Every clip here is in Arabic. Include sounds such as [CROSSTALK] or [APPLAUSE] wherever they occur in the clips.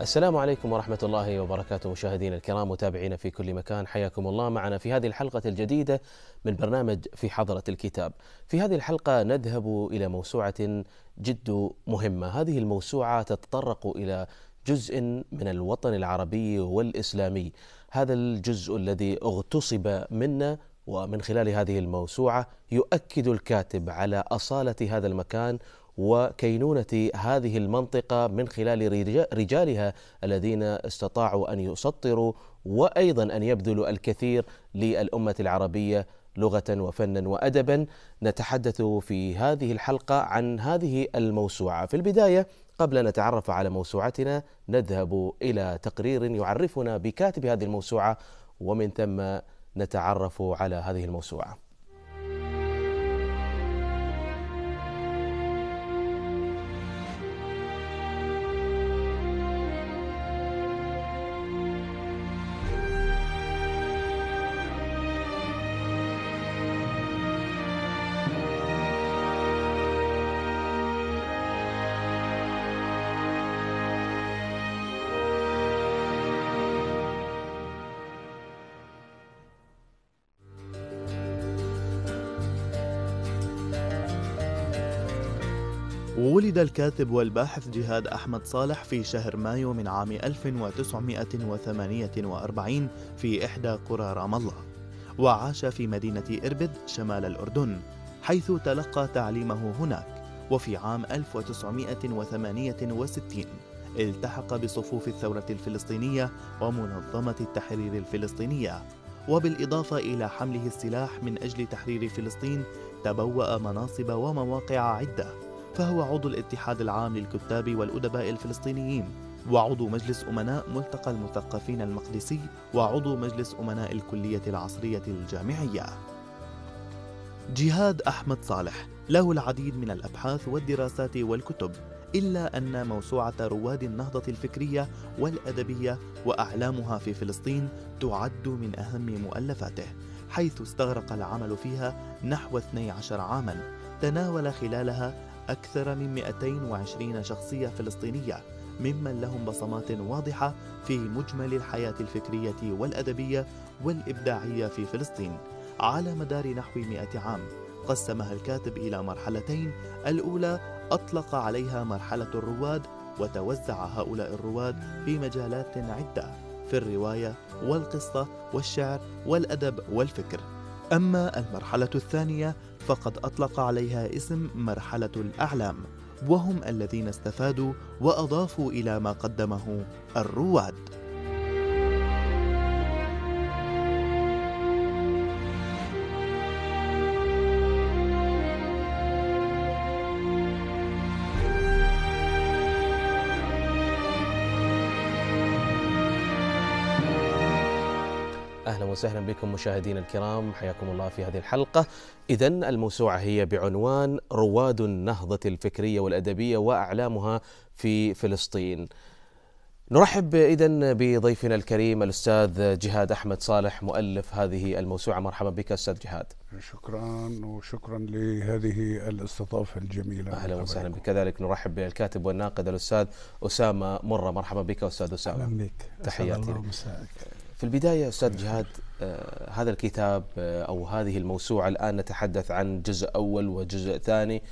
السلام عليكم ورحمة الله وبركاته مشاهدينا الكرام متابعينا في كل مكان حياكم الله معنا في هذه الحلقة الجديدة من برنامج في حضرة الكتاب. في هذه الحلقة نذهب إلى موسوعة جد مهمة، هذه الموسوعة تتطرق إلى جزء من الوطن العربي والإسلامي. هذا الجزء الذي اغتصب منا ومن خلال هذه الموسوعة يؤكد الكاتب على أصالة هذا المكان وكينونة هذه المنطقة من خلال رجالها الذين استطاعوا أن يسطروا وأيضا أن يبذلوا الكثير للأمة العربية لغة وفنا وأدبا نتحدث في هذه الحلقة عن هذه الموسوعة في البداية قبل أن نتعرف على موسوعتنا نذهب إلى تقرير يعرفنا بكاتب هذه الموسوعة ومن ثم نتعرف على هذه الموسوعه ولد الكاتب والباحث جهاد أحمد صالح في شهر مايو من عام 1948 في إحدى قرى رام الله وعاش في مدينة إربد شمال الأردن حيث تلقى تعليمه هناك وفي عام 1968 التحق بصفوف الثورة الفلسطينية ومنظمة التحرير الفلسطينية وبالإضافة إلى حمله السلاح من أجل تحرير فلسطين تبوأ مناصب ومواقع عدة فهو عضو الاتحاد العام للكتاب والأدباء الفلسطينيين وعضو مجلس أمناء ملتقى المثقفين المقدسي وعضو مجلس أمناء الكلية العصرية الجامعية جهاد أحمد صالح له العديد من الأبحاث والدراسات والكتب إلا أن موسوعة رواد النهضة الفكرية والأدبية وأعلامها في فلسطين تعد من أهم مؤلفاته حيث استغرق العمل فيها نحو 12 عاماً تناول خلالها أكثر من 220 شخصية فلسطينية ممن لهم بصمات واضحة في مجمل الحياة الفكرية والأدبية والإبداعية في فلسطين على مدار نحو 100 عام قسمها الكاتب إلى مرحلتين الأولى أطلق عليها مرحلة الرواد وتوزع هؤلاء الرواد في مجالات عدة في الرواية والقصة والشعر والأدب والفكر أما المرحلة الثانية فقد أطلق عليها اسم مرحلة الأعلام وهم الذين استفادوا وأضافوا إلى ما قدمه الرواد وسهلا بكم مشاهدينا الكرام حياكم الله في هذه الحلقة إذا الموسوعة هي بعنوان رواد النهضة الفكرية والأدبية وأعلامها في فلسطين نرحب إذا بضيفنا الكريم الأستاذ جهاد أحمد صالح مؤلف هذه الموسوعة مرحبا بك أستاذ جهاد شكرا وشكرا لهذه الاستضافة الجميلة أهلا وسهلا بك كذلك نرحب بالكاتب والناقد الأستاذ أسامة مرة مرحبا بك أستاذ أسامة أهلا بك تحياتي في البداية أستاذ جهاد آه، هذا الكتاب آه، أو هذه الموسوعة الآن نتحدث عن جزء أول وجزء ثاني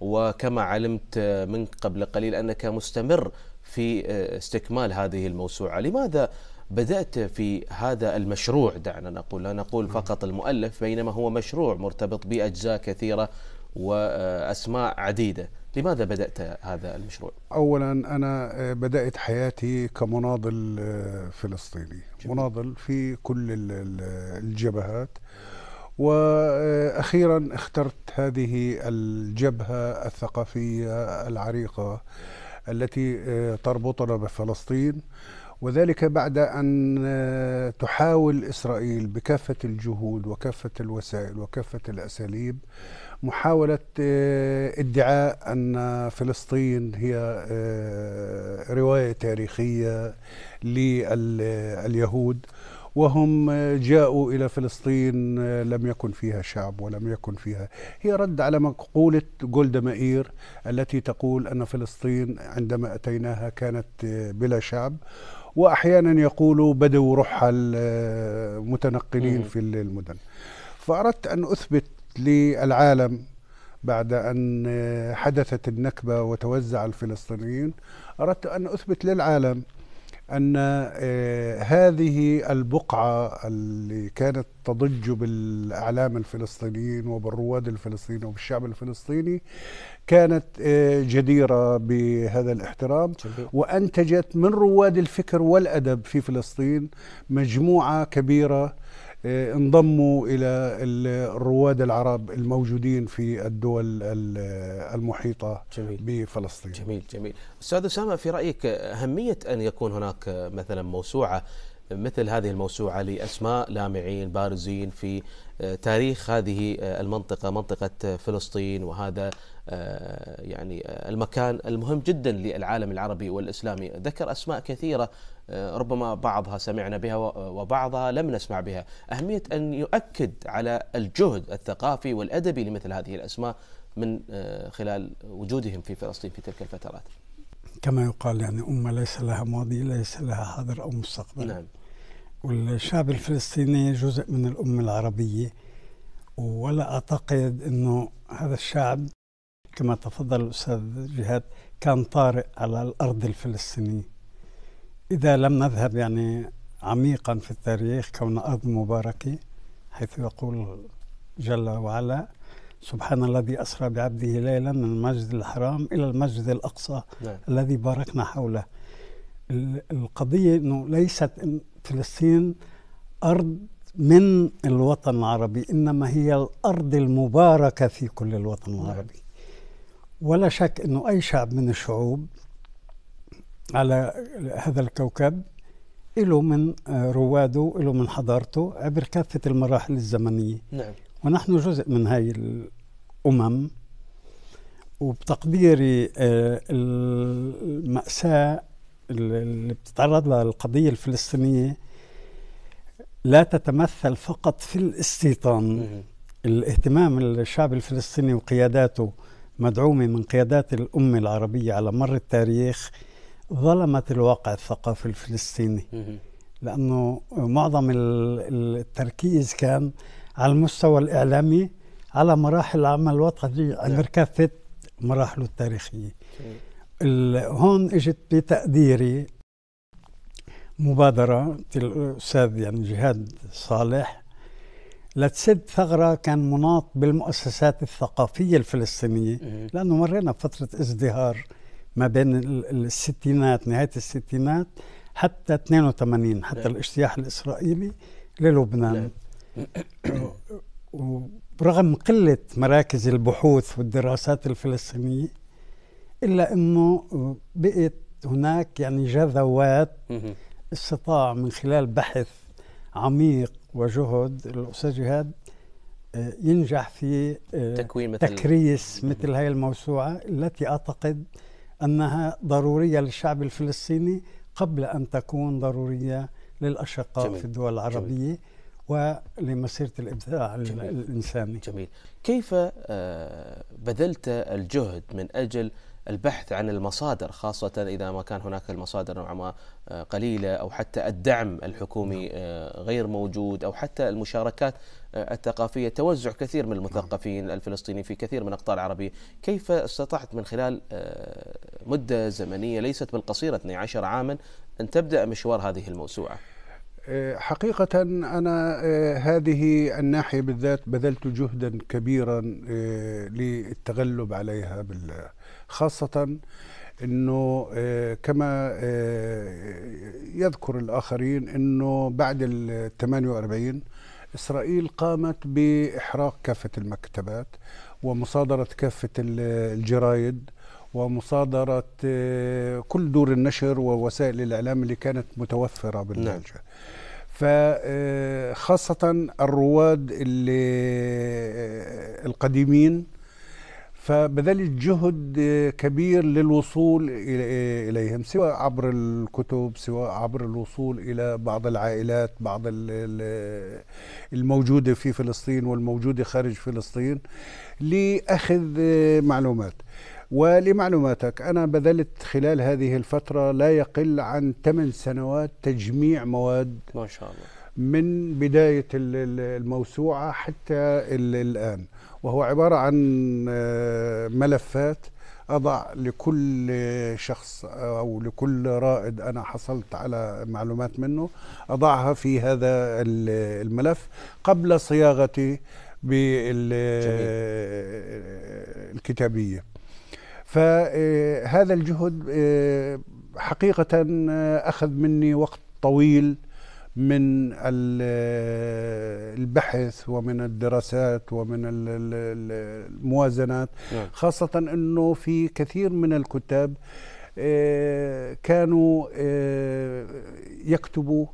وكما علمت آه، من قبل قليل أنك مستمر في استكمال هذه الموسوعة لماذا بدأت في هذا المشروع دعنا نقول لا نقول فقط المؤلف بينما هو مشروع مرتبط بأجزاء كثيرة وأسماء عديدة لماذا بدأت هذا المشروع؟ أولا أنا آه، بدأت حياتي كمناضل آه، فلسطيني جميل. مناضل في كل الجبهات وأخيرا اخترت هذه الجبهة الثقافية العريقة التي آه، تربطنا بفلسطين وذلك بعد أن تحاول إسرائيل بكافة الجهود وكافة الوسائل وكافة الأساليب محاولة آه، ادعاء أن فلسطين هي آه، رواية تاريخية لليهود آه، وهم جاءوا إلى فلسطين لم يكن فيها شعب ولم يكن فيها هي رد على مقولة جولدا مائير التي تقول أن فلسطين عندما أتيناها كانت بلا شعب وأحيانا يقولوا بدوا رحل متنقلين في المدن فأردت أن أثبت للعالم بعد أن حدثت النكبة وتوزع الفلسطينيين أردت أن أثبت للعالم أن آه، هذه البقعة اللي كانت تضج بالأعلام الفلسطينيين وبالرواد الفلسطينيين وبالشعب الفلسطيني كانت آه، جديرة بهذا الاحترام وأنتجت من رواد الفكر والأدب في فلسطين مجموعة كبيرة آه، انضموا الى الرواد العرب الموجودين في الدول آه، المحيطه جميل بفلسطين. جميل جميل. استاذ اسامه في رايك اهميه ان يكون هناك مثلا موسوعه مثل هذه الموسوعه لاسماء لامعين بارزين في تاريخ هذه المنطقه منطقه فلسطين وهذا آه، يعني المكان المهم جدا للعالم العربي والاسلامي ذكر اسماء كثيره آه، ربما بعضها سمعنا بها وبعضها لم نسمع بها أهمية أن يؤكد على الجهد الثقافي والأدبي لمثل هذه الأسماء من آه، خلال وجودهم في فلسطين في تلك الفترات كما يقال يعني أمة ليس لها ماضي ليس لها حاضر أو مستقبل نعم. والشعب الفلسطيني جزء من الأمة العربية ولا أعتقد أنه هذا الشعب كما تفضل الأستاذ جهاد كان طارئ على الأرض الفلسطينية إذا لم نذهب يعني عميقا في التاريخ كون أرض مباركة حيث يقول جل وعلا سبحان الذي أسرى بعبده ليلا من المسجد الحرام إلى المسجد الأقصى نعم. الذي باركنا حوله القضية أنه ليست فلسطين أرض من الوطن العربي إنما هي الأرض المباركة في كل الوطن العربي نعم. ولا شك أنه أي شعب من الشعوب على هذا الكوكب له من آه، رواده له من حضارته عبر كافة المراحل الزمنية نعم. ونحن جزء من هاي الأمم وبتقديري آه، المأساة اللي بتتعرض لها القضية الفلسطينية لا تتمثل فقط في الاستيطان الاهتمام الشعب الفلسطيني وقياداته مدعومة من قيادات الأمة العربية على مر التاريخ ظلمت الواقع الثقافي الفلسطيني لانه معظم التركيز كان على المستوى الاعلامي على مراحل العمل الوطني على كافه مراحله التاريخيه هون اجت بتقديري مبادره الاستاذ يعني جهاد صالح لتسد ثغره كان مناط بالمؤسسات الثقافيه الفلسطينيه لانه مرينا بفتره ازدهار ما بين الستينات نهاية الستينات حتى 82 حتى نعم. الاجتياح الإسرائيلي للبنان نعم. ورغم قلة مراكز البحوث والدراسات الفلسطينية إلا أنه بقيت هناك يعني جذوات استطاع من خلال بحث عميق وجهد الأستاذ جهاد آه، ينجح في آه، تكوين مثل تكريس مثل هذه الموسوعة التي أعتقد أنها ضرورية للشعب الفلسطيني قبل أن تكون ضرورية للأشقاء جميل. في الدول العربية جميل. ولمسيرة الإبداع جميل. الإنساني جميل كيف آه، بذلت الجهد من أجل البحث عن المصادر خاصة إذا ما كان هناك المصادر نوعا ما آه، قليلة أو حتى الدعم الحكومي نعم. آه، غير موجود أو حتى المشاركات الثقافية توزع كثير من المثقفين نعم. الفلسطينيين في كثير من اقطار العربية كيف استطعت من خلال مدة زمنية ليست بالقصيرة 12 عاما أن تبدأ مشوار هذه الموسوعة آه، حقيقة أنا آه، هذه الناحية بالذات بذلت جهدا كبيرا آه، للتغلب عليها خاصة أنه كما يذكر الآخرين أنه بعد ال 48 إسرائيل قامت بإحراق كافة المكتبات ومصادرة كافة الجرايد ومصادرة آه، كل دور النشر ووسائل الإعلام اللي كانت متوفرة باللهجة نعم. فخاصة آه، الرواد اللي آه، القديمين فبذلت جهد كبير للوصول إليهم سواء عبر الكتب سواء عبر الوصول إلى بعض العائلات بعض الموجودة في فلسطين والموجودة خارج فلسطين لأخذ معلومات ولمعلوماتك أنا بذلت خلال هذه الفترة لا يقل عن 8 سنوات تجميع مواد ما شاء الله من بداية الموسوعة حتى الآن وهو عبارة عن آه، ملفات أضع لكل شخص أو لكل رائد أنا حصلت على معلومات منه أضعها في هذا الملف قبل صياغتي بالكتابية فهذا الجهد آه، حقيقة آه، أخذ مني وقت طويل من آه، البحث ومن الدراسات ومن الموازنات نعم. خاصة أنه في كثير من الكتاب كانوا يكتبوا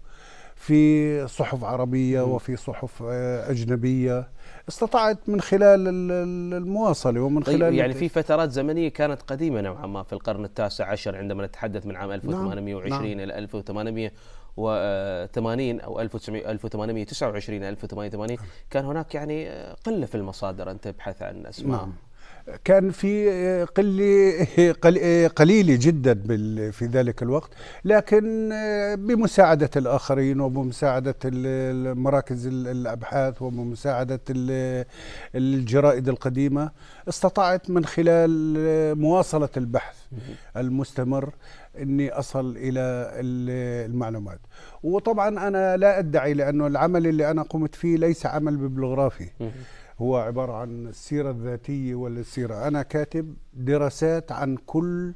في صحف عربية وفي صحف أجنبية استطاعت من خلال المواصله ومن طيب خلال يعني في فترات زمنيه كانت قديمه نوعا ما في القرن التاسع عشر عندما نتحدث من عام 1820 نعم. نعم. الى 1800 و80 او 1829 1880 نعم. كان هناك يعني آه، قله في المصادر ان تبحث عن اسماء نعم. كان في قلة قليلة جدا في ذلك الوقت لكن بمساعدة الآخرين وبمساعدة مراكز الأبحاث وبمساعدة الجرائد القديمة استطعت من خلال مواصلة البحث المستمر اني اصل الى المعلومات وطبعا انا لا ادعي لانه العمل اللي انا قمت فيه ليس عمل ببلغرافي هو عبارة عن السيرة الذاتية والسيرة أنا كاتب دراسات عن كل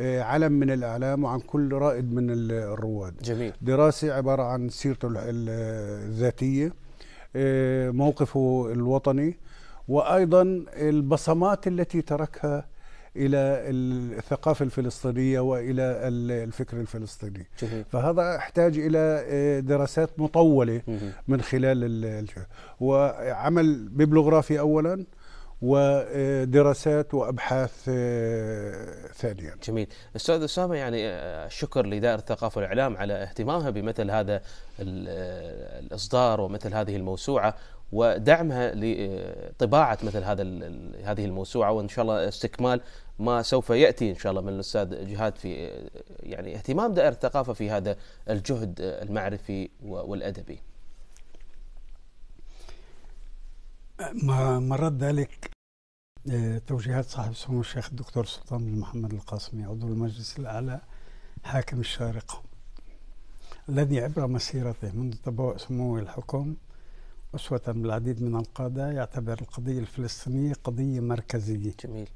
آه، علم من الاعلام وعن كل رائد من الرواد جميل دراسه عباره عن سيرته الذاتيه آه، موقفه الوطني وايضا البصمات التي تركها الى الثقافه الفلسطينيه والى الفكر الفلسطيني فهذا احتاج الى آه، دراسات مطوله من خلال وعمل ببلوغرافي اولا ودراسات آه، وابحاث آه، ثانيا. جميل، استاذ اسامه يعني الشكر لدائره الثقافه والاعلام على اهتمامها بمثل هذا الاصدار ومثل هذه الموسوعه ودعمها لطباعه آه، مثل هذا هذه الموسوعه وان شاء الله استكمال ما سوف ياتي ان شاء الله من الاستاذ جهاد في آه، يعني اهتمام دائره الثقافه في هذا الجهد المعرفي والادبي. مرات ذلك آه، توجيهات صاحب سمو الشيخ الدكتور سلطان بن محمد القاسمي عضو المجلس الاعلى حاكم الشارقه الذي عبر مسيرته منذ تبوء سموه الحكم أسوة بالعديد من القادة يعتبر القضية الفلسطينية قضية مركزية جميل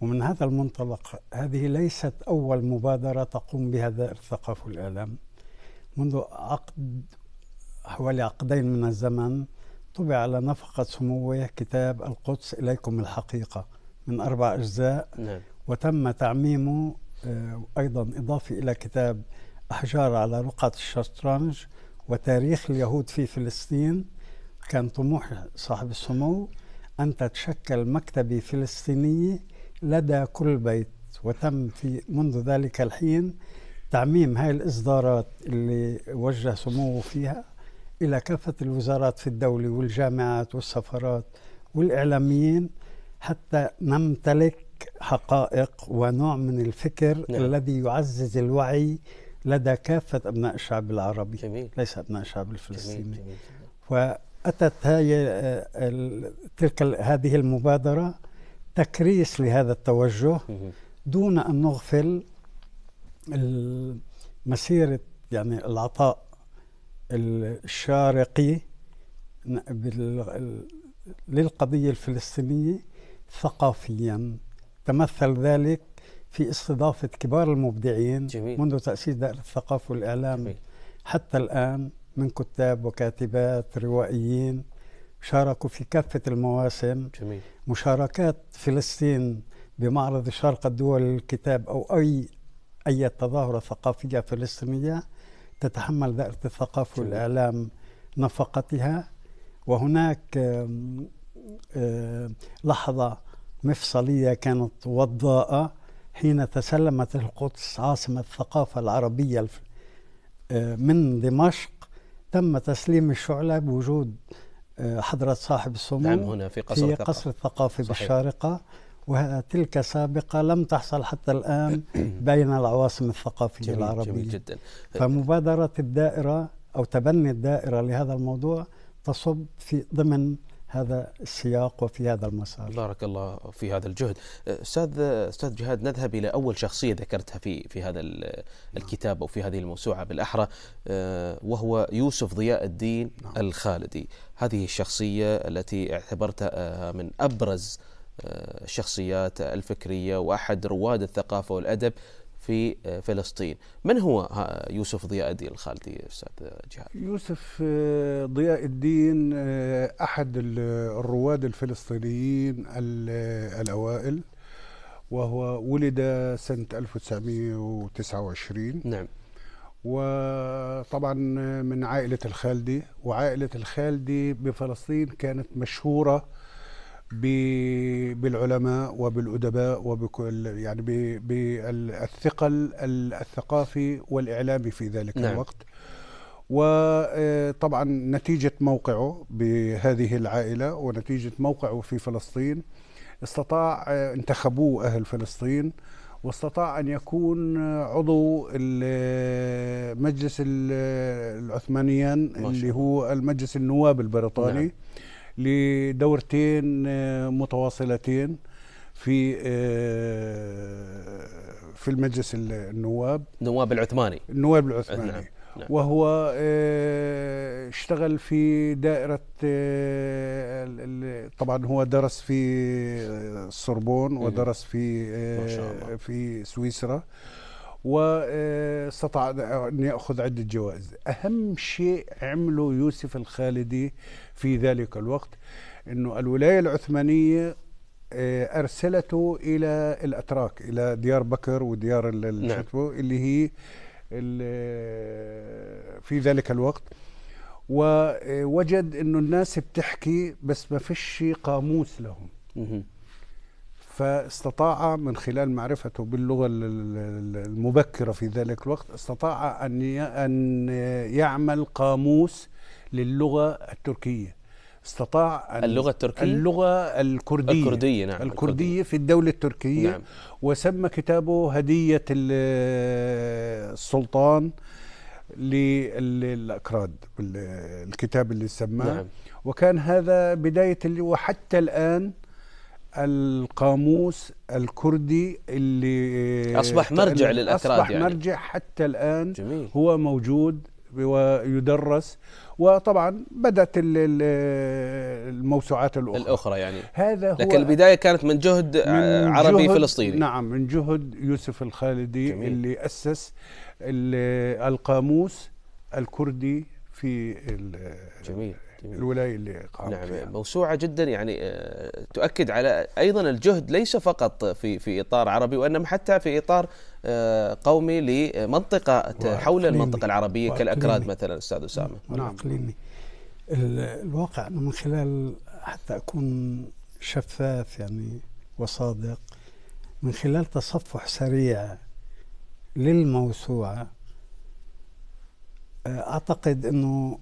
ومن هذا المنطلق هذه ليست أول مبادرة تقوم بها دائرة الثقافة والإعلام منذ عقد حوالي عقدين من الزمن طبع على نفقة سموه كتاب القدس إليكم الحقيقة من أربع أجزاء نعم. وتم تعميمه آه، أيضا إضافة إلى كتاب أحجار على رقعة الشطرنج وتاريخ اليهود في فلسطين كان طموح صاحب السمو أن تتشكل مكتبة فلسطينية لدى كل بيت وتم في منذ ذلك الحين تعميم هاي الإصدارات اللي وجه سموه فيها إلى كافة الوزارات في الدولة والجامعات والسفارات والإعلاميين حتى نمتلك حقائق ونوع من الفكر نعم. الذي يعزز الوعي لدى كافة أبناء الشعب العربي جميل. ليس أبناء الشعب الفلسطيني جميل. جميل. جميل. أتت هاي آه، تلك هذه المبادرة تكريس لهذا التوجه دون أن نغفل مسيرة يعني العطاء الشارقي للقضية الفلسطينية ثقافيا تمثل ذلك في استضافة كبار المبدعين جميل. منذ تأسيس دائرة الثقافة والإعلام جميل. حتى الآن من كتاب وكاتبات روائيين شاركوا في كافة المواسم جميل. مشاركات فلسطين بمعرض شرق الدول للكتاب أو أي أي تظاهرة ثقافية فلسطينية تتحمل دائرة الثقافة جميل. والإعلام نفقتها وهناك لحظة مفصلية كانت وضاءة حين تسلمت القدس عاصمة الثقافة العربية آه، من دمشق تم تسليم الشعلة بوجود آه، حضرة صاحب السمو نعم هنا في قصر في قصر الثقافة بالشارقة وتلك سابقة لم تحصل حتى الآن [CLEARS THROAT] بين العواصم الثقافية جميل العربية جميل جدا فمبادرة الدائرة أو تبني الدائرة لهذا الموضوع تصب في ضمن هذا السياق وفي هذا المسار بارك الله في هذا الجهد أه، استاذ استاذ جهاد نذهب الى اول شخصيه ذكرتها في في هذا نعم. الكتاب او في هذه الموسوعه بالاحرى أه، وهو يوسف ضياء الدين نعم. الخالدي هذه الشخصيه التي اعتبرتها أه، من ابرز الشخصيات الفكريه واحد رواد الثقافه والادب في آه، فلسطين من هو يوسف ضياء الدين الخالدي أستاذ جهاد يوسف آه، ضياء الدين آه، أحد الرواد الفلسطينيين الأوائل وهو ولد سنة 1929 نعم وطبعا من عائلة الخالدي وعائلة الخالدي بفلسطين كانت مشهورة بالعلماء وبالادباء وبكل يعني بالثقل الثقافي والاعلامي في ذلك نعم. الوقت وطبعا آه، نتيجه موقعه بهذه العائله ونتيجه موقعه في فلسطين استطاع آه، انتخبوه اهل فلسطين واستطاع ان يكون عضو آه، مجلس العثمانيين اللي هو المجلس النواب البريطاني نعم. لدورتين آه، متواصلتين في آه، في المجلس النواب النواب العثماني النواب نعم، العثماني نعم. وهو آه، اشتغل في دائرة طبعا هو درس في السربون ودرس في في سويسرا واستطاع أن يأخذ عدة جوائز أهم شيء عمله يوسف الخالدي في ذلك الوقت أنه الولاية العثمانية آه، أرسلته إلى الأتراك إلى ديار بكر وديار نعم. اللي هي في ذلك الوقت ووجد أنه الناس بتحكي بس ما فيش قاموس لهم فاستطاع من خلال معرفته باللغة المبكرة في ذلك الوقت استطاع أن يعمل قاموس للغة التركية استطاع أن اللغة التركية اللغة الكردية الكردية نعم الكردية في الدولة التركية نعم وسمى كتابه هدية السلطان للأكراد الكتاب اللي سماه نعم وكان هذا بداية اللي وحتى الآن القاموس الكردي اللي أصبح آه، مرجع للأكراد يعني. أصبح يعني. مرجع حتى الآن جميل. هو موجود ويدرس وطبعا بدات الموسوعات الاخرى الاخرى يعني هذا هو لكن البدايه كانت من جهد آه، من عربي جهد فلسطيني نعم من جهد يوسف الخالدي جميل. اللي اسس القاموس الكردي في جميل إيه. الولايه اللي قام نعم فيها. موسوعه جدا يعني آه، تؤكد على ايضا الجهد ليس فقط في في اطار عربي وانما حتى في اطار آه، قومي لمنطقه حول المنطقه العربيه كالاكراد مثلا استاذ اسامه نعم اقليمي الواقع من خلال حتى اكون شفاف يعني وصادق من خلال تصفح سريع للموسوعه آه، اعتقد انه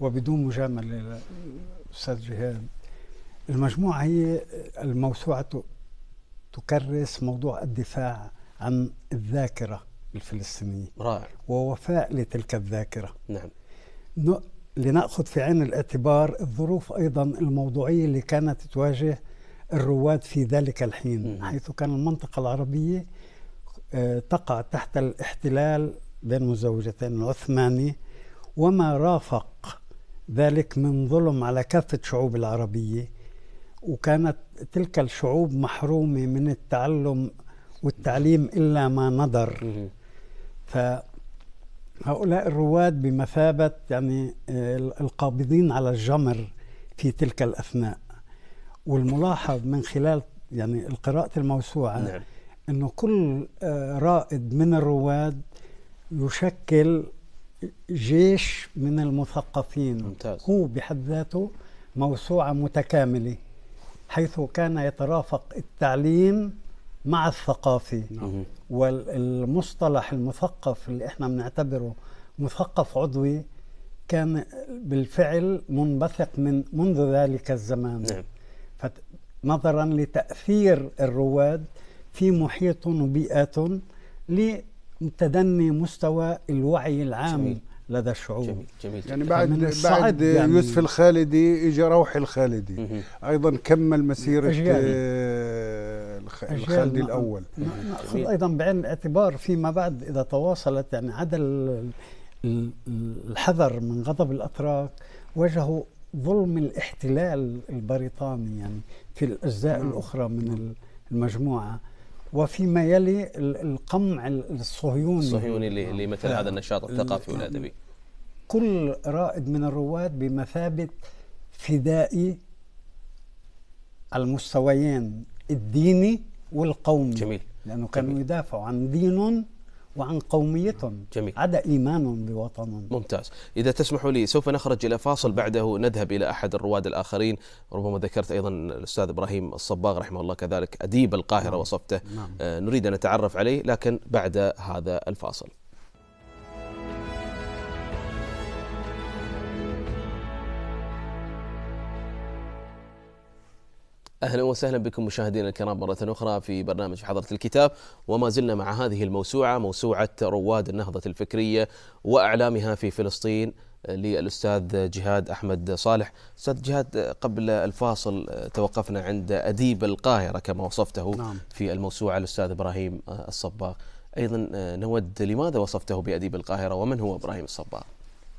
وبدون مجامله للاستاذ جهاد المجموعه هي الموسوعه تكرس موضوع الدفاع عن الذاكره الفلسطينيه رائع ووفاء لتلك الذاكره نعم لناخذ في عين الاعتبار الظروف ايضا الموضوعيه اللي كانت تواجه الرواد في ذلك الحين م. حيث كان المنطقه العربيه آه، تقع تحت الاحتلال بين مزوجتين العثماني وما رافق ذلك من ظلم على كافة الشعوب العربية وكانت تلك الشعوب محرومة من التعلم والتعليم إلا ما نضر فهؤلاء الرواد بمثابة يعني آه، القابضين على الجمر في تلك الأثناء والملاحظ من خلال يعني القراءة الموسوعة نعم. أنه كل آه، رائد من الرواد يشكل جيش من المثقفين ممتاز. هو بحد ذاته موسوعة متكاملة حيث كان يترافق التعليم مع الثقافة نعم. والمصطلح المثقف اللي احنا بنعتبره مثقف عضوي كان بالفعل منبثق من منذ ذلك الزمان نعم. نظرا لتأثير الرواد في محيط وبيئات تدني مستوى الوعي العام جميل. لدى الشعوب جميل جميل يعني بعد بعد يعني يوسف الخالدي اجى روح الخالدي مه. ايضا كمل مسيره آه الخالدي الاول ناخذ ايضا بعين الاعتبار فيما بعد اذا تواصلت يعني عدا الحذر من غضب الاتراك واجهوا ظلم الاحتلال البريطاني يعني في الاجزاء مه. الاخرى من المجموعه وفيما يلي القمع الصهيوني الصهيوني اللي نعم. مثل هذا النشاط الثقافي والادبي كل رائد من الرواد بمثابه فدائي المستويين الديني والقومي جميل لانه كانوا يدافعوا عن دينهم وعن قوميتهم جميل. عدا إيمانهم بوطنهم ممتاز إذا تسمحوا لي سوف نخرج إلى فاصل بعده نذهب إلى أحد الرواد الآخرين ربما ذكرت أيضا الأستاذ إبراهيم الصباغ رحمه الله كذلك أديب القاهرة نعم. وصفته نعم. آه نريد أن نتعرف عليه لكن بعد هذا الفاصل اهلا وسهلا بكم مشاهدينا الكرام مره اخرى في برنامج حضره الكتاب وما زلنا مع هذه الموسوعه موسوعه رواد النهضه الفكريه واعلامها في فلسطين للاستاذ جهاد احمد صالح، استاذ جهاد قبل الفاصل توقفنا عند اديب القاهره كما وصفته نعم. في الموسوعه الاستاذ ابراهيم الصباغ، ايضا نود لماذا وصفته باديب القاهره ومن هو ابراهيم الصباغ؟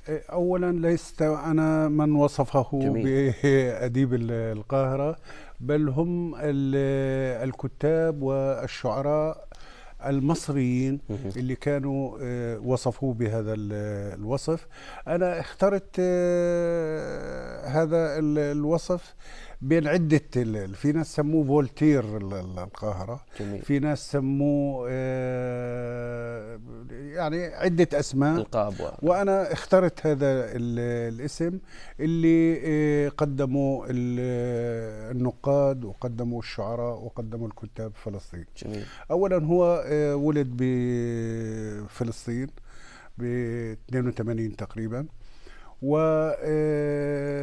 اولا ليست انا من وصفه جميل. باديب القاهره بل هم الكتاب والشعراء المصريين اللي كانوا آه، وصفوه بهذا الوصف انا اخترت آه، هذا الوصف بين عده تلال في ناس سموه فولتير القاهره جميل. في ناس سموه آه، يعني عده اسماء القاب وانا اخترت هذا الاسم اللي آه، قدموا النقاد وقدموا الشعراء وقدموا الكتاب في فلسطين جميل. اولا هو آه، ولد بفلسطين ب 82 تقريبا و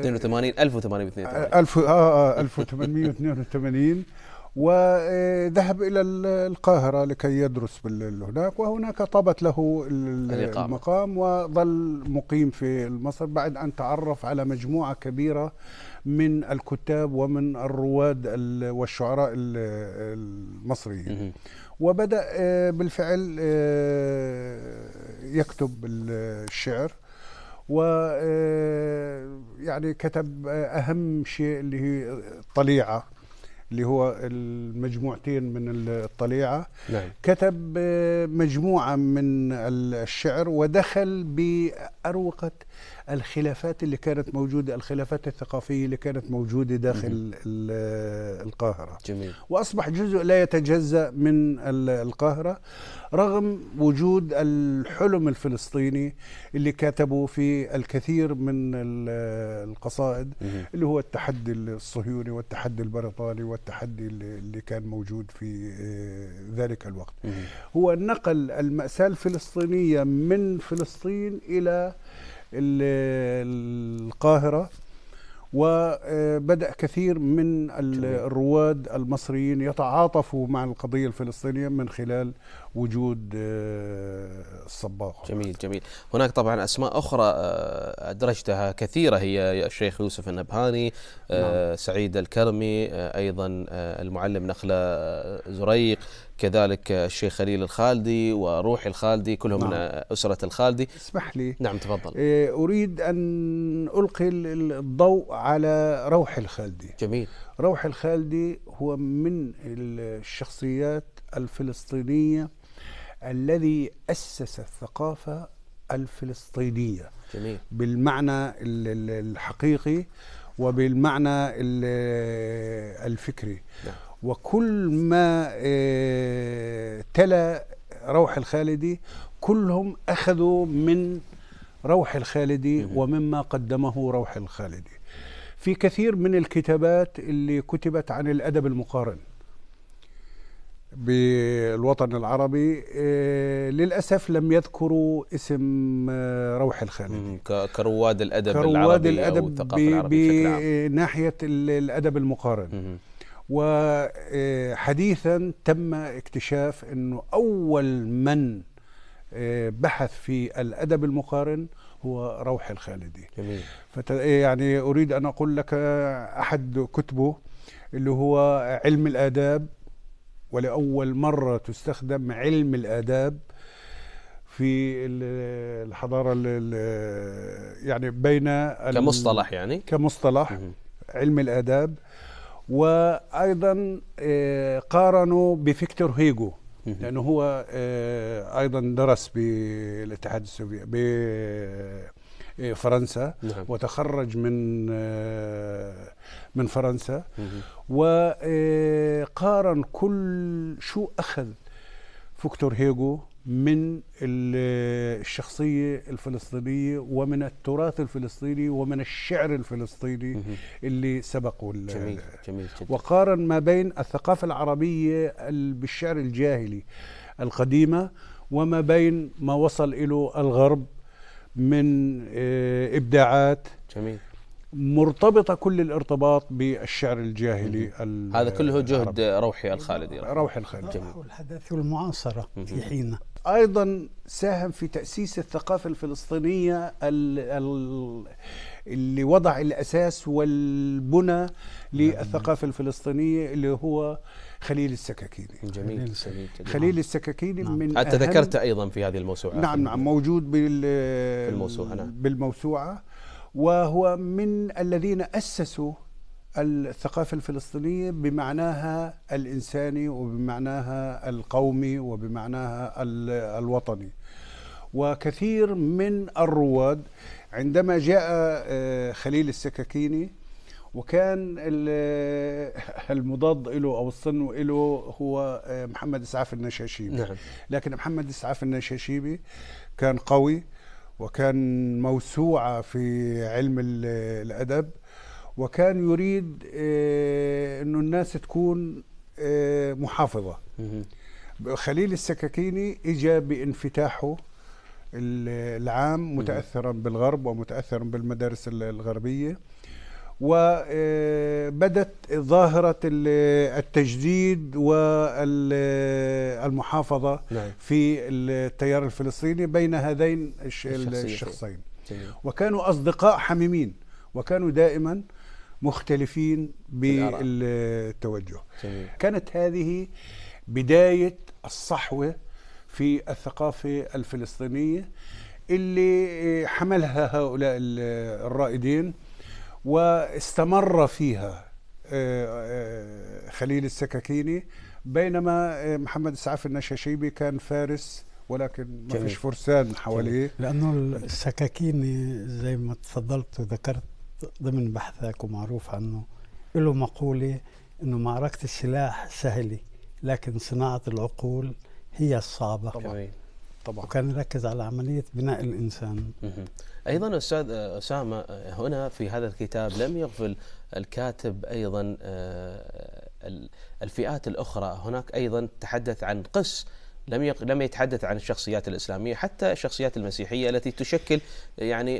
82 1882 1000 اه 1882 آه، آه، آه، [LAUGHS] وذهب الى القاهره لكي يدرس هناك وهناك طابت له المقام وظل مقيم في مصر بعد ان تعرف على مجموعه كبيره من الكتاب ومن الرواد والشعراء المصريين وبدا بالفعل يكتب الشعر و آه، يعني كتب اهم شيء اللي هي الطليعه اللي هو المجموعتين من الطليعه نعم. كتب آه، مجموعه من الشعر ودخل باروقه الخلافات اللي كانت موجودة الخلافات الثقافية اللي كانت موجودة داخل القاهرة جميل. وأصبح جزء لا يتجزأ من القاهرة رغم وجود الحلم الفلسطيني اللي كتبوا في الكثير من القصائد اللي هو التحدي الصهيوني والتحدي البريطاني والتحدي اللي كان موجود في آه، ذلك الوقت هو نقل المأساة الفلسطينية من فلسطين إلى القاهرة وبدأ كثير من الرواد المصريين يتعاطفوا مع القضية الفلسطينية من خلال وجود آه، الصباغ جميل جميل هناك طبعا أسماء أخرى آه، أدرجتها كثيرة هي الشيخ يوسف النبهاني آه، نعم. سعيد الكرمي آه، أيضا المعلم نخلة زريق كذلك الشيخ خليل الخالدي وروحي الخالدي كلهم نعم. من أسرة الخالدي اسمح لي نعم تفضل أريد أن ألقي الضوء على روح الخالدي جميل روح الخالدي هو من الشخصيات الفلسطينية الذي أسس الثقافة الفلسطينية جميل. بالمعنى الحقيقي وبالمعنى الفكري نعم. وكل ما آه، تلا روح الخالدي كلهم أخذوا من روح الخالدي ومما قدمه روح الخالدي في كثير من الكتابات اللي كتبت عن الأدب المقارن بالوطن العربي آه، للاسف لم يذكروا اسم آه، روح الخالدي كرواد الادب كرواد العربي الادب أو الثقافه العربيه بشكل عام ناحيه الادب المقارن مم. وحديثا آه، تم اكتشاف انه اول من بحث في الادب المقارن هو روح الخالدي جميل فت... يعني اريد ان اقول لك احد كتبه اللي هو علم الاداب ولأول مرة تستخدم علم الآداب في الحضارة يعني بين كمصطلح يعني كمصطلح علم الآداب وأيضا آه، قارنوا بفيكتور هيجو لأنه هو آه، أيضا درس بالاتحاد السوفيتي إيه، فرنسا نعم. وتخرج من آه، من فرنسا وقارن آه، كل شو أخذ فيكتور هيجو من آه، الشخصية الفلسطينية ومن التراث الفلسطيني ومن الشعر الفلسطيني اللي سبقوا جميل جميل جدا. وقارن ما بين الثقافة العربية بالشعر الجاهلي القديمة وما بين ما وصل إله الغرب من آه، إبداعات جميل مرتبطه كل الارتباط بالشعر الجاهلي هذا كله جهد روحي الخالدي روحي الخالدي جميل الحداثي والمعاصره في حينه ايضا ساهم في تاسيس الثقافه الفلسطينيه اللي وضع الاساس والبنى للثقافه الفلسطينيه اللي هو خليل السكاكيني جميل جميل خليل السكاكيني نعم. من أنت ذكرت أيضا في هذه الموسوعة نعم نعم موجود بال بالموسوعة نعم. بالموسوعة وهو من الذين أسسوا الثقافة الفلسطينية بمعناها الإنساني وبمعناها القومي وبمعناها الوطني وكثير من الرواد عندما جاء آه، خليل السكاكيني وكان [LAUGHS] المضاد له او الصنو له هو آه، محمد اسعاف النشاشيبي نعم. لكن محمد اسعاف النشاشيبي كان قوي وكان موسوعه في علم الادب وكان يريد آه، انه الناس تكون آه، محافظه خليل السكاكيني اجى بانفتاحه العام متاثرا بالغرب ومتاثرا بالمدارس الغربيه وبدت ظاهرة التجديد والمحافظة نعم. في التيار الفلسطيني بين هذين الشخصين وكانوا أصدقاء حميمين وكانوا دائما مختلفين بالتوجه كانت هذه بداية الصحوة في الثقافة الفلسطينية اللي حملها هؤلاء الرائدين واستمر فيها آه، آه، خليل السكاكيني بينما آه، محمد اسعاف النشاشيبي كان فارس ولكن ما جميل. فيش فرسان حواليه لانه السكاكيني زي ما تفضلت وذكرت ضمن بحثك ومعروف عنه له مقوله انه معركه السلاح سهله لكن صناعه العقول هي الصعبه طبعا. جميل. طبعا وكان يركز على عملية بناء الإنسان أيضا أستاذ آه، أسامة آه، هنا في هذا الكتاب لم يغفل الكاتب أيضا آه، الفئات الأخرى هناك أيضا تحدث عن قس لم لم يتحدث عن الشخصيات الاسلاميه حتى الشخصيات المسيحيه التي تشكل يعني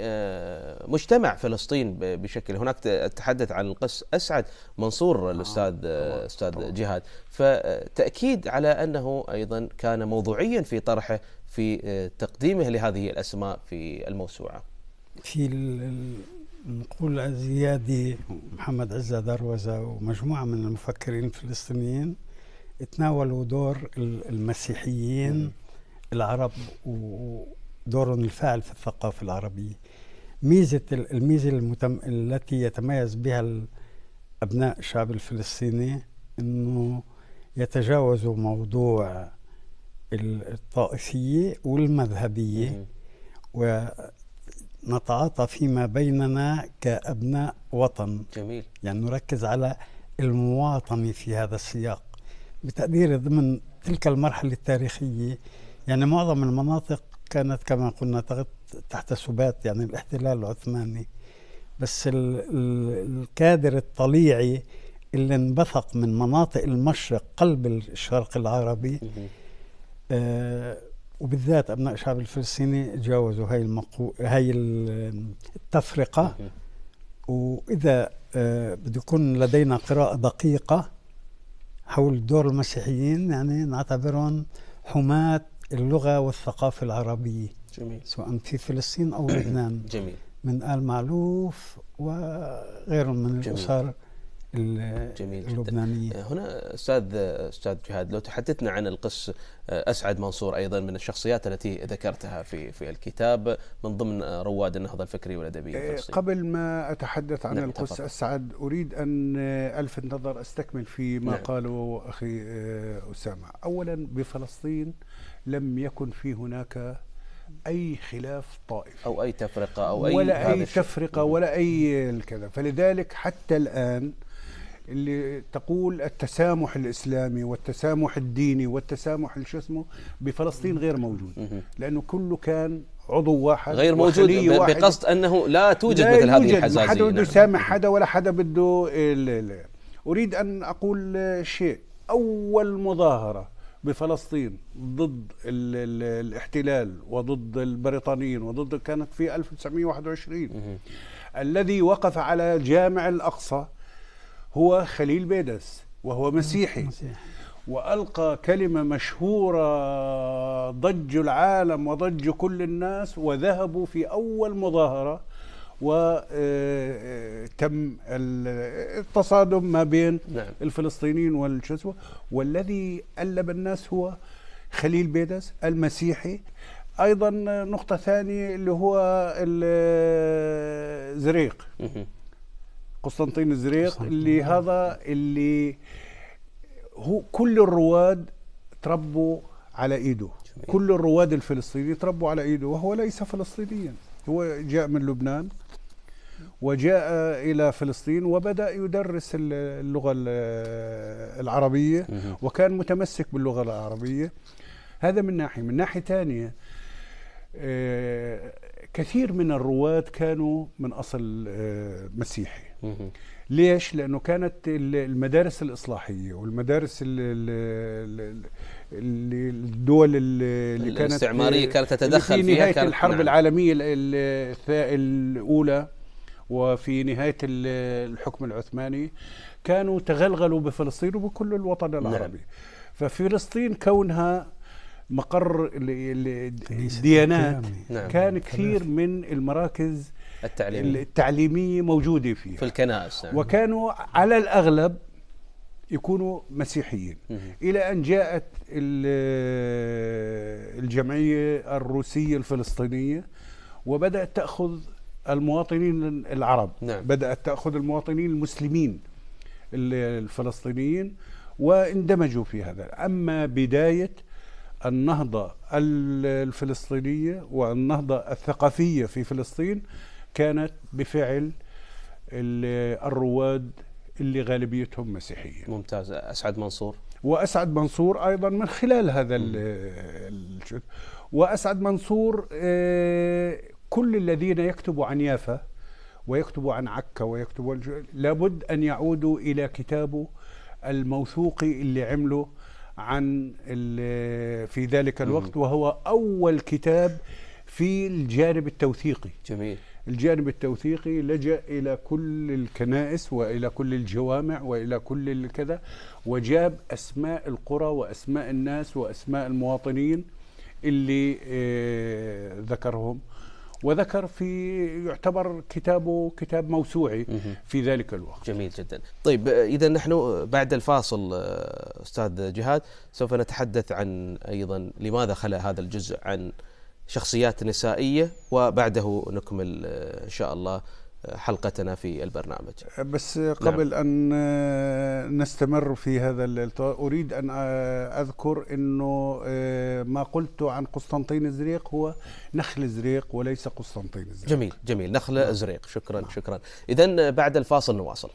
مجتمع فلسطين بشكل هناك تحدث عن القس اسعد منصور نعم، الاستاذ استاذ جهاد فتاكيد على انه ايضا كان موضوعيا في طرحه في آه، تقديمه لهذه الأسماء في الموسوعة في نقول زيادي محمد عزة دروزة ومجموعة من المفكرين الفلسطينيين تناولوا دور المسيحيين العرب ودورهم الفاعل في الثقافة العربية ميزة الميزة المتم... التي يتميز بها أبناء الشعب الفلسطيني أنه يتجاوزوا موضوع الطائفية والمذهبية ونتعاطى فيما بيننا كأبناء وطن جميل يعني نركز على المواطنة في هذا السياق بتقدير ضمن تلك المرحلة التاريخية يعني معظم المناطق كانت كما قلنا تحت سبات يعني الاحتلال العثماني بس الكادر الطليعي اللي انبثق من مناطق المشرق قلب الشرق العربي آه، وبالذات ابناء الشعب الفلسطيني تجاوزوا هاي المقو... هاي التفرقه واذا آه، بده يكون لدينا قراءه دقيقه حول دور المسيحيين يعني نعتبرهم حماة اللغة والثقافة العربية جميل سواء في فلسطين أو لبنان جميل من آل معلوف وغيرهم من الأسر جميل اللبنانية جدا. آه، هنا أستاذ أستاذ جهاد لو تحدثنا عن القس آه، أسعد منصور أيضا من الشخصيات التي ذكرتها في في الكتاب من ضمن آه، رواد النهضة الفكرية والأدبية إيه، قبل ما أتحدث عن نعم القس أسعد أريد أن ألفت نظر أستكمل في ما نعم. قاله أخي أسامة أولا بفلسطين لم يكن في هناك اي خلاف طائفي او اي تفرقه او اي ولا اي تفرقه ولا اي الكذا فلذلك حتى الان اللي تقول التسامح الاسلامي والتسامح الديني والتسامح شو اسمه بفلسطين غير موجود لانه كله كان عضو واحد غير موجود واحد بقصد انه لا توجد لا مثل هذه الحزازيه حدا بده نعم. يسامح حدا ولا حدا بده إيه، اريد ان اقول شيء اول مظاهره بفلسطين ضد الـ الـ الاحتلال وضد البريطانيين وضد كانت في 1921 الذي وقف على جامع الاقصى هو خليل بيدس وهو نعم، مسيحي وألقى كلمة مشهورة ضج العالم وضج كل الناس وذهبوا في أول مظاهرة وتم آه، آه، التصادم ما بين نعم. الفلسطينيين والشسوة والذي ألب الناس هو خليل بيدس المسيحي أيضا نقطة ثانية اللي هو الزريق آه، قسطنطين الزريق اللي آه. هذا اللي هو كل الرواد تربوا على ايده كل الرواد الفلسطيني تربوا على ايده وهو ليس فلسطينيا هو جاء من لبنان وجاء الى فلسطين وبدا يدرس اللغه العربيه وكان متمسك باللغه العربيه هذا من ناحيه من ناحيه ثانيه آه، كثير من الرواد كانوا من اصل آه، مسيحي ليش؟ لأنه كانت المدارس الإصلاحية والمدارس اللي الدول اللي كانت الاستعمارية آه، كانت تتدخل في نهاية فيها الحرب نعم. العالمية الأولى وفي نهاية الحكم العثماني كانوا تغلغلوا بفلسطين وبكل الوطن نعم. العربي نعم. ففلسطين كونها مقر الديانات نعم. كان كثير من المراكز التعليمي. التعليمية موجودة فيها في الكنائس نعم. وكانوا على الأغلب يكونوا مسيحيين إلى أن جاءت الجمعية الروسية الفلسطينية وبدأت تأخذ المواطنين العرب نعم. بدأت تأخذ المواطنين المسلمين الفلسطينيين واندمجوا في هذا أما بداية النهضة الفلسطينية والنهضة الثقافية في فلسطين كانت بفعل الرواد اللي غالبيتهم مسيحيين ممتاز أسعد منصور وأسعد منصور أيضا من خلال هذا وأسعد منصور آه، كل الذين يكتبوا عن يافا ويكتبوا عن عكا ويكتبوا لابد أن يعودوا إلى كتابه الموثوقي اللي عمله عن في ذلك الوقت وهو أول كتاب في الجانب التوثيقي جميل الجانب التوثيقي لجأ إلى كل الكنائس وإلى كل الجوامع وإلى كل الكذا وجاب أسماء القرى وأسماء الناس وأسماء المواطنين اللي آه، ذكرهم وذكر في يعتبر كتابه كتاب موسوعي في ذلك الوقت جميل جدا طيب آه، إذا نحن آه، بعد الفاصل أستاذ جهاد سوف نتحدث عن أيضا لماذا خلى هذا الجزء عن شخصيات نسائية وبعده نكمل آه، إن شاء الله آه، حلقتنا في البرنامج بس نعم. قبل نعم. أن آه، نستمر في هذا أريد أن أذكر أنه ما قلت عن قسطنطين الزريق هو نخل زريق وليس قسطنطين الزريق جميل جميل نخل نعم. زريق شكرا نعم. شكرا إذا بعد الفاصل نواصل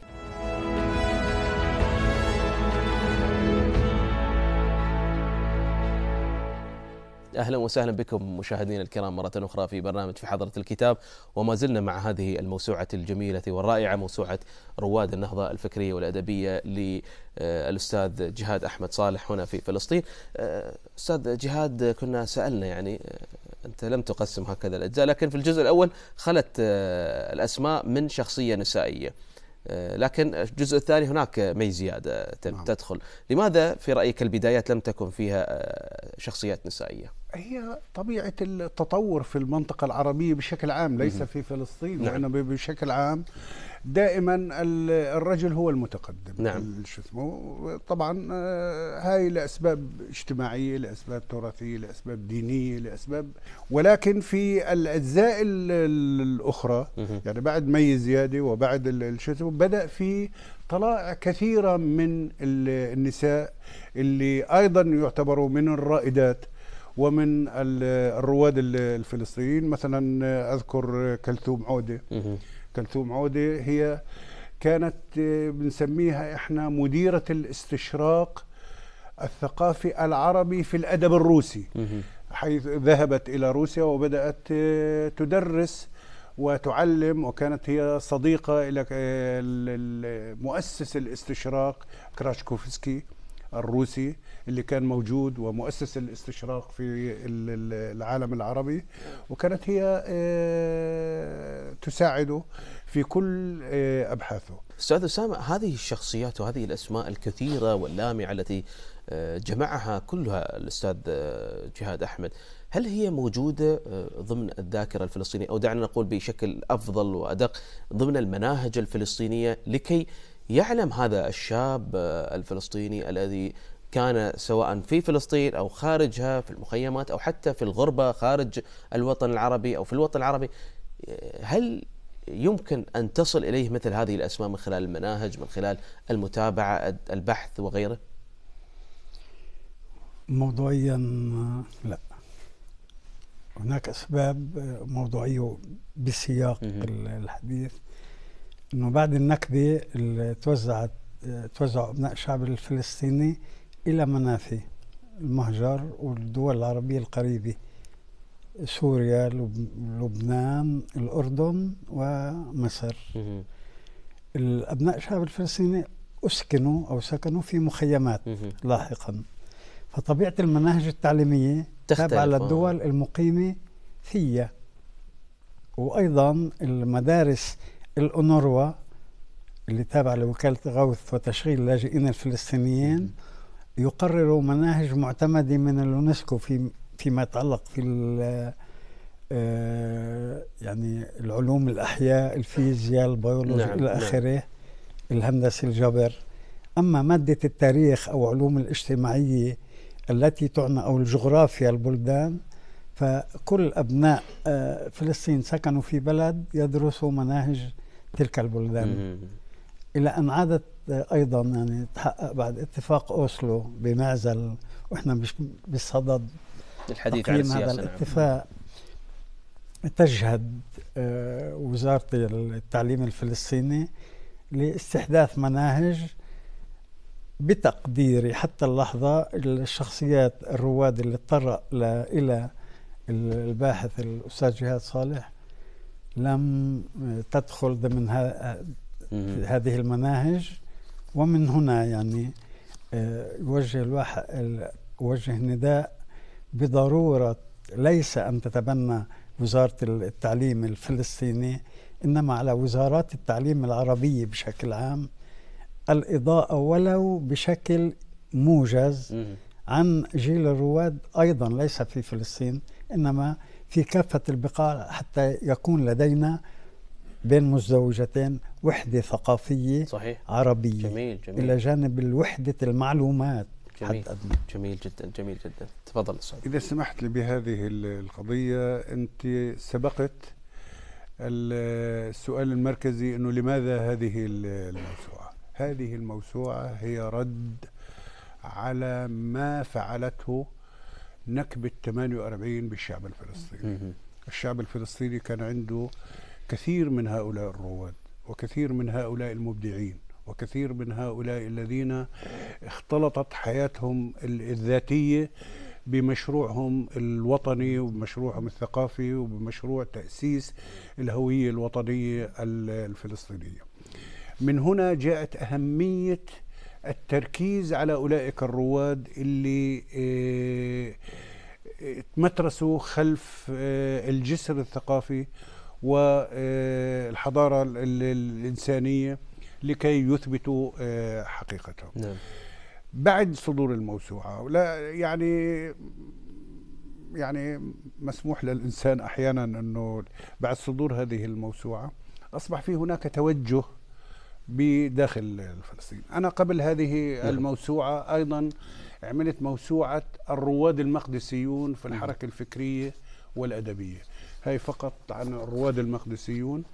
اهلا وسهلا بكم مشاهدينا الكرام مره اخرى في برنامج في حضره الكتاب وما زلنا مع هذه الموسوعه الجميله والرائعه موسوعه رواد النهضه الفكريه والادبيه للاستاذ جهاد احمد صالح هنا في فلسطين. آه، استاذ جهاد كنا سالنا يعني آه، انت لم تقسم هكذا الاجزاء لكن في الجزء الاول خلت آه، الاسماء من شخصيه نسائيه. لكن الجزء الثاني هناك مي زياده نعم. تدخل، لماذا في رايك البدايات لم تكن فيها شخصيات نسائيه؟ هي طبيعة التطور في المنطقة العربية بشكل عام ليس في فلسطين نعم. وإنما بشكل عام دائما الرجل هو المتقدم نعم. شو اسمه طبعا آه، هاي لأسباب اجتماعية لأسباب تراثية لأسباب دينية لأسباب ولكن في الأجزاء الأخرى مه. يعني بعد مي زيادة وبعد شو اسمه بدأ في طلائع كثيرة من النساء اللي أيضا يعتبروا من الرائدات ومن الرواد الفلسطينيين مثلا اذكر كلثوم عوده كلثوم عوده هي كانت بنسميها احنا مديره الاستشراق الثقافي العربي في الادب الروسي حيث ذهبت الى روسيا وبدات تدرس وتعلم وكانت هي صديقة إلى آه، مؤسس الاستشراق كراشكوفسكي الروسي اللي كان موجود ومؤسس الاستشراق في العالم العربي وكانت هي آه، تساعده في كل آه، ابحاثه. استاذ اسامه هذه الشخصيات وهذه الاسماء الكثيره واللامعه التي آه، جمعها كلها الاستاذ جهاد احمد، هل هي موجوده ضمن الذاكره الفلسطينيه او دعنا نقول بشكل افضل وادق ضمن المناهج الفلسطينيه لكي يعلم هذا الشاب آه، الفلسطيني الذي كان سواء في فلسطين او خارجها في المخيمات او حتى في الغربه خارج الوطن العربي او في الوطن العربي آه، هل يمكن ان تصل اليه مثل هذه الاسماء من خلال المناهج من خلال المتابعه البحث وغيره؟ موضوعيا آه، لا هناك اسباب موضوعيه بسياق الحديث انه بعد النكبه اللي توزعت توزعوا ابناء الشعب الفلسطيني الى منافي المهجر والدول العربيه القريبه سوريا لبنان الاردن ومصر الابناء الشعب الفلسطيني اسكنوا او سكنوا في مخيمات لاحقا فطبيعه المناهج التعليميه تختلف على الدول آه. المقيمه فيها وايضا المدارس الأونروا اللي تابع لوكالة غوث وتشغيل اللاجئين الفلسطينيين يقرر مناهج معتمدة من اليونسكو في فيما يتعلق في آه، يعني العلوم الأحياء الفيزياء البيولوجيا نعم. إلى نعم. آخره نعم. الهندسة الجبر أما مادة التاريخ أو علوم الاجتماعية التي تعنى أو الجغرافيا البلدان فكل أبناء آه، فلسطين سكنوا في بلد يدرسوا مناهج تلك البلدان إلى أن عادت أيضا يعني تحقق بعد اتفاق أوسلو بمعزل وإحنا مش بصدد الحديث عن هذا الاتفاق تجهد آه، وزارة التعليم الفلسطيني لاستحداث مناهج بتقديري حتى اللحظة الشخصيات الرواد اللي اضطر إلى الباحث الأستاذ جهاد صالح لم تدخل ضمن هذه المناهج ومن هنا يعني آه، يوجه الواحد وجه نداء بضروره ليس ان تتبنى وزاره التعليم الفلسطيني انما على وزارات التعليم العربيه بشكل عام الاضاءه ولو بشكل موجز عن جيل الرواد ايضا ليس في فلسطين انما في كافة البقاع حتى يكون لدينا بين مزدوجتين وحدة ثقافية صحيح. عربية جميل جميل. إلى جانب الوحدة المعلومات جميل جميل جدا جميل جدا تفضل سعد إذا سمحت لي بهذه القضية أنت سبقت السؤال المركزي أنه لماذا هذه الموسوعة هذه الموسوعة هي رد على ما فعلته نكبة 48 بالشعب الفلسطيني الشعب الفلسطيني كان عنده كثير من هؤلاء الرواد وكثير من هؤلاء المبدعين وكثير من هؤلاء الذين اختلطت حياتهم الذاتية بمشروعهم الوطني وبمشروعهم الثقافي وبمشروع تأسيس الهوية الوطنية الفلسطينية من هنا جاءت أهمية التركيز على أولئك الرواد اللي آه، آه، تمترسوا خلف آه، الجسر الثقافي والحضارة الإنسانية لكي يثبتوا حقيقتهم نعم. بعد صدور الموسوعة لا يعني يعني مسموح للإنسان أحيانا أنه بعد صدور هذه الموسوعة أصبح في هناك توجه بداخل فلسطين أنا قبل هذه نعم. الموسوعة أيضا عملت موسوعة الرواد المقدسيون في نعم. الحركة الفكرية والأدبية هي فقط عن الرواد المقدسيون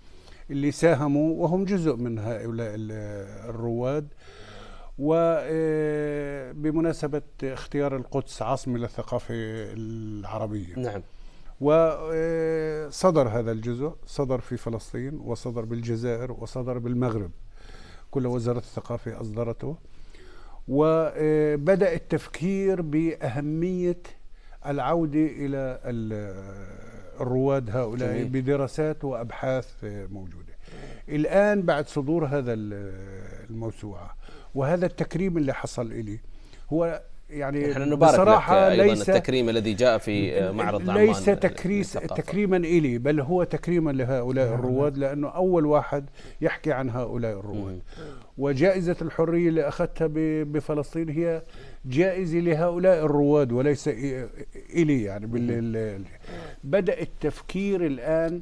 اللي ساهموا وهم جزء من هؤلاء الرواد وبمناسبة آه، اختيار القدس عاصمة للثقافة العربية نعم وصدر آه، هذا الجزء صدر في فلسطين وصدر بالجزائر وصدر بالمغرب كل وزارة الثقافة أصدرته وبدأ التفكير بأهمية العودة إلى الرواد هؤلاء جميل. بدراسات وأبحاث موجودة الآن بعد صدور هذا الموسوعة وهذا التكريم اللي حصل إلي هو يعني احنا نبارك بصراحة أيضا ليس التكريم الذي جاء في معرض ليس تكريس تكريما إلي بل هو تكريما لهؤلاء نعم، الرواد نعم. لأنه أول واحد يحكي عن هؤلاء الرواد وجائزة الحرية اللي أخذتها بفلسطين هي جائزة لهؤلاء الرواد وليس إلي يعني بال... بدأ التفكير الآن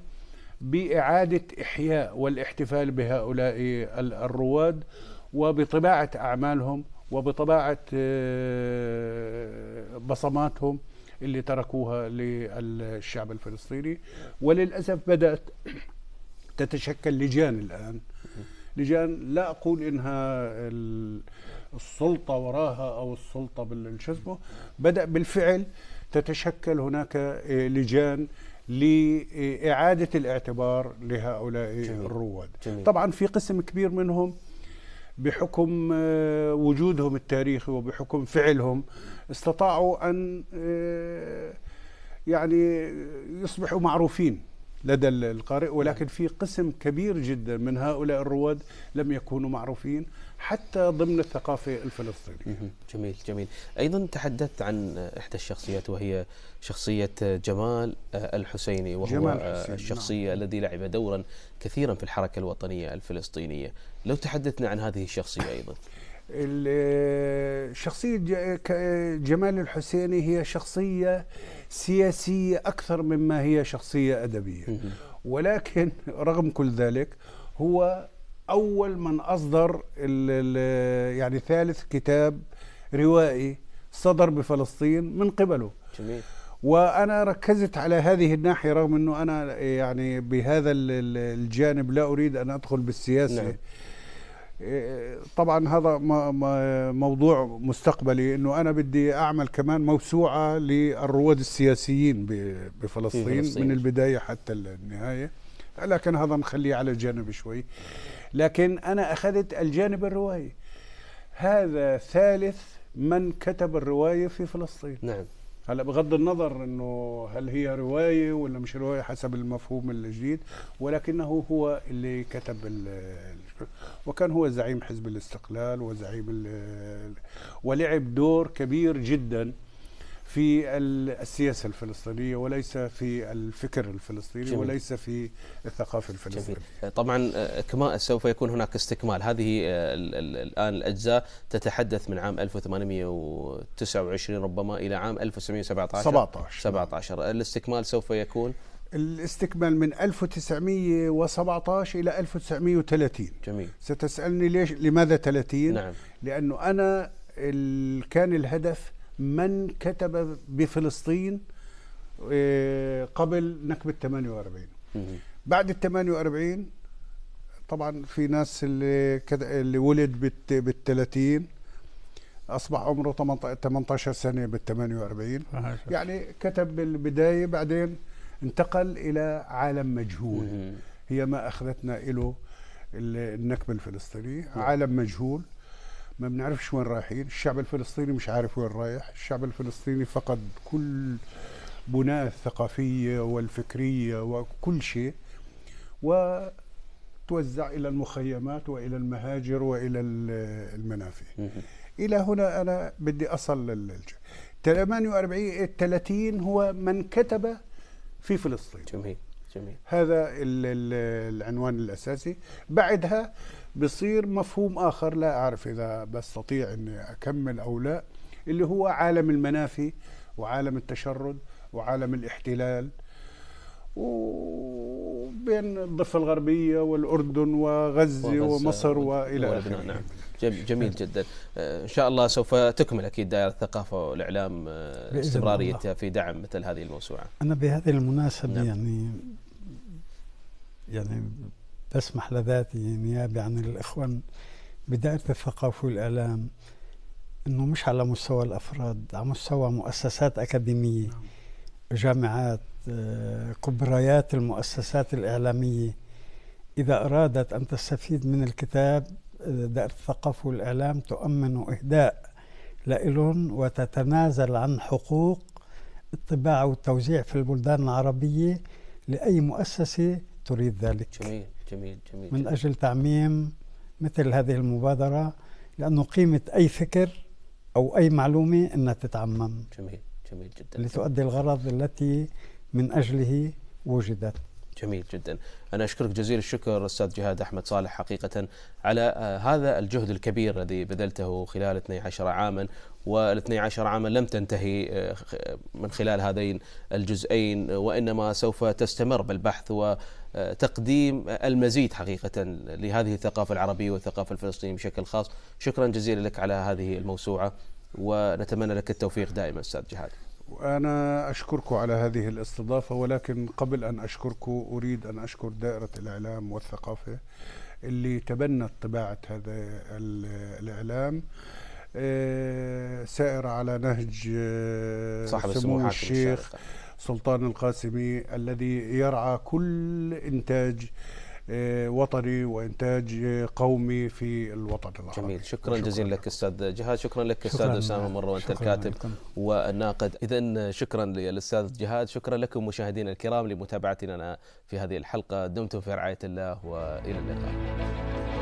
بإعادة إحياء والاحتفال بهؤلاء الرواد وبطباعة أعمالهم وبطباعه آه، بصماتهم اللي تركوها للشعب الفلسطيني وللاسف بدات تتشكل لجان الان لجان لا اقول انها السلطه وراها او السلطه بالشسمه بدا بالفعل تتشكل هناك آه، لجان لإعادة الاعتبار لهؤلاء جميل. الرواد جميل. طبعا في قسم كبير منهم بحكم آه، وجودهم التاريخي وبحكم فعلهم استطاعوا ان آه، يعني يصبحوا معروفين لدى القارئ نعم. ولكن في قسم كبير جدا من هؤلاء الرواد لم يكونوا معروفين حتى ضمن الثقافة الفلسطينية جميل جميل أيضا تحدثت عن إحدى الشخصيات وهي شخصية جمال الحسيني وهو جمال حسين نعم. الشخصية نعم. الذي لعب دورا كثيرا في الحركة الوطنية الفلسطينية لو تحدثنا عن هذه الشخصية أيضا شخصية جمال الحسيني هي شخصية سياسية أكثر مما هي شخصية أدبية ولكن رغم كل ذلك هو أول من أصدر الـ الـ يعني ثالث كتاب روائي صدر بفلسطين من قبله جميل. وأنا ركزت على هذه الناحية رغم أنه أنا يعني بهذا الجانب لا أريد أن أدخل بالسياسة نعم. طبعا هذا موضوع مستقبلي انه انا بدي اعمل كمان موسوعه للرواد السياسيين بفلسطين, من البدايه حتى النهايه لكن هذا نخليه على جانب شوي لكن انا اخذت الجانب الروائي هذا ثالث من كتب الروايه في فلسطين نعم هلا بغض النظر انه هل هي روايه ولا مش روايه حسب المفهوم الجديد ولكنه هو اللي كتب وكان هو زعيم حزب الاستقلال وزعيم ولعب دور كبير جدا في السياسة الفلسطينية وليس في الفكر الفلسطيني جميل. وليس في الثقافة الفلسطينية جميل. طبعا آه، كما سوف يكون هناك استكمال هذه آه، الآن الأجزاء تتحدث من عام 1829 ربما إلى عام 1917 17 17 الاستكمال سوف يكون الاستكمال من 1917 إلى 1930 جميل ستسألني ليش لماذا 30 نعم لأنه أنا كان الهدف من كتب بفلسطين آه، قبل نكبة 48 بعد ال 48 طبعا في ناس اللي اللي ولد بال 30 اصبح عمره 18 سنه بال 48 يعني كتب بالبدايه بعدين انتقل الى عالم مجهول هي ما اخذتنا له النكبه الفلسطينيه نعم. عالم مجهول ما بنعرفش وين رايحين الشعب الفلسطيني مش عارف وين رايح الشعب الفلسطيني فقد كل بناه الثقافية والفكرية وكل شيء وتوزع إلى المخيمات وإلى المهاجر وإلى المنافي إلى هنا أنا بدي أصل لل 48 30 هو من كتب في فلسطين جميل جميل هذا العنوان الأساسي بعدها بصير مفهوم آخر لا أعرف إذا بستطيع أني أكمل أو لا اللي هو عالم المنافي وعالم التشرد وعالم الاحتلال وبين الضفة الغربية والأردن وغزة ومصر وإلى آخره نعم. جميل جدا آه، ان شاء الله سوف تكمل اكيد دائره الثقافه والاعلام آه، استمراريتها في دعم مثل هذه الموسوعه انا بهذه المناسبه نعم. يعني يعني تسمح لذاتي نيابة عن الإخوان بدائرة الثقافة والإعلام أنه مش على مستوى الأفراد على مستوى مؤسسات أكاديمية نعم. جامعات آه، كبريات المؤسسات الإعلامية إذا أرادت أن تستفيد من الكتاب آه، دائرة الثقافة والإعلام تؤمن إهداء لهم وتتنازل عن حقوق الطباعة والتوزيع في البلدان العربية لأي مؤسسة تريد ذلك جميل جميل جميل من أجل تعميم مثل هذه المبادرة لأنه قيمة أي فكر أو أي معلومة أنها تتعمم جميل جميل جدا لتؤدي الغرض التي من أجله وجدت جميل جدا أنا أشكرك جزيل الشكر أستاذ جهاد أحمد صالح حقيقة على آه، هذا الجهد الكبير الذي بذلته خلال 12 عاما وال 12 عاما لم تنتهي آه، من خلال هذين الجزئين وإنما سوف تستمر بالبحث و تقديم المزيد حقيقة لهذه الثقافة العربية والثقافة الفلسطينية بشكل خاص شكرا جزيلا لك على هذه الموسوعة ونتمنى لك التوفيق دائما أستاذ جهاد أنا أشكركم على هذه الاستضافة ولكن قبل أن أشكركم أريد أن أشكر دائرة الإعلام والثقافة اللي تبنت طباعة هذا الإعلام آه، سائر على نهج آه، صاحب سمو الشيخ سلطان القاسمي الذي يرعى كل إنتاج آه، وطني وانتاج آه، قومي في الوطن العربي جميل شكرا, شكرا جزيلا لك استاذ جهاد شكرا لك استاذ اسامه مره وانت الكاتب لكم. والناقد اذا شكرا للاستاذ جهاد شكرا لكم مشاهدينا الكرام لمتابعتنا في هذه الحلقه دمتم في رعايه الله والى اللقاء